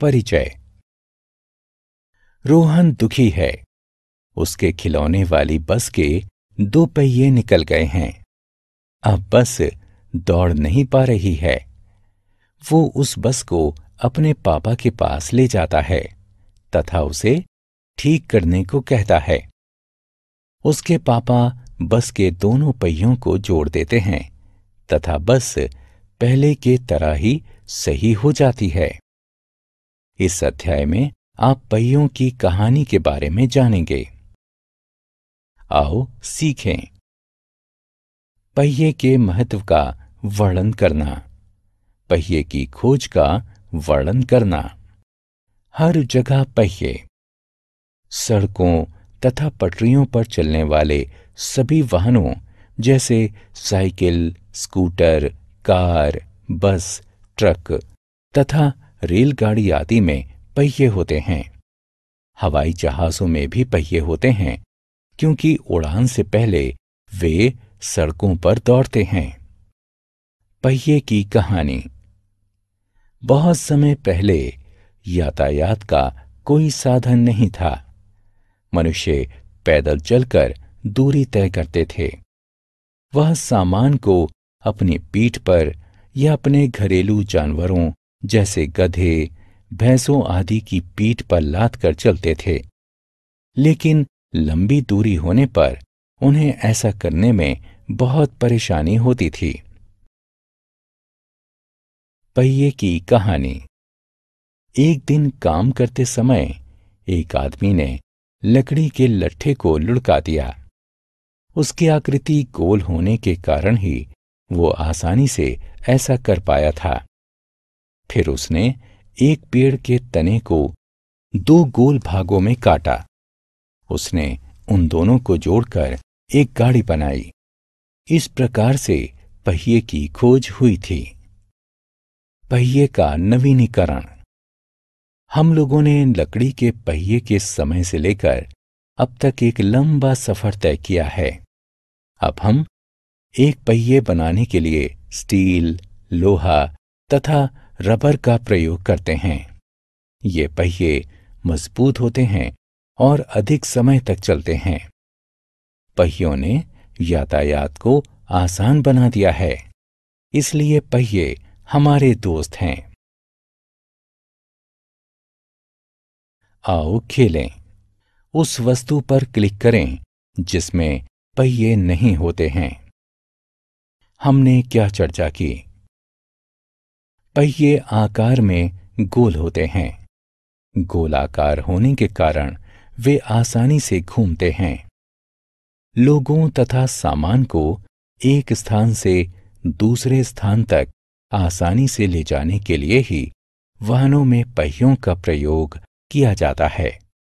परिचय रोहन दुखी है उसके खिलौने वाली बस के दो पहिए निकल गए हैं अब बस दौड़ नहीं पा रही है वो उस बस को अपने पापा के पास ले जाता है तथा उसे ठीक करने को कहता है उसके पापा बस के दोनों पहियों को जोड़ देते हैं तथा बस पहले के तरह ही सही हो जाती है इस अध्याय में आप पहियों की कहानी के बारे में जानेंगे आओ सीखें पहिए के महत्व का वर्णन करना पहिए की खोज का वर्णन करना हर जगह पहिए सड़कों तथा पटरियों पर चलने वाले सभी वाहनों जैसे cycle scooter car bus truck तथा रेलगाड़ी आदि में पहिए होते हैं हवाई जहाज़ों में भी पहिए होते हैं क्योंकि उड़ान से पहले वे सड़कों पर दौड़ते हैं पहिए की कहानी बहुत समय पहले यातायात का कोई साधन नहीं था मनुष्य पैदल चलकर दूरी तय करते थे वह सामान को अपनी पीठ पर या अपने घरेलू जानवरों जैसे गधे भैंसों आदि की पीठ पर लाद कर चलते थे लेकिन लंबी दूरी होने पर उन्हें ऐसा करने में बहुत परेशानी होती थी पहिए की कहानी एक दिन काम करते समय एक आदमी ने लकड़ी के लट्ठे को लुढ़का दिया उसकी आकृति गोल होने के कारण ही वो आसानी से ऐसा कर पाया था फिर उसने एक पेड़ के तने को दो गोल भागों में काटा उसने उन दोनों को जोड़कर एक गाड़ी बनाई इस प्रकार से पहिए की खोज हुई थी पहिए का नवीनीकरण हम लोगों ने लकड़ी के पहिए के समय से लेकर अब तक एक लंबा सफर तय किया है अब हम एक पहिए बनाने के लिए स्टील लोहा तथा रबर का प्रयोग करते हैं ये पहिए मजबूत होते हैं और अधिक समय तक चलते हैं पहियों ने यातायात को आसान बना दिया है इसलिए पहिए हमारे दोस्त हैं आओ खेलें उस वस्तु पर क्लिक करें जिसमें पहिए नहीं होते हैं हमने क्या चर्चा की पहिए आकार में गोल होते हैं गोलाकार होने के कारण वे आसानी से घूमते हैं लोगों तथा सामान को एक स्थान से दूसरे स्थान तक आसानी से ले जाने के लिए ही वाहनों में पहियों का प्रयोग किया जाता है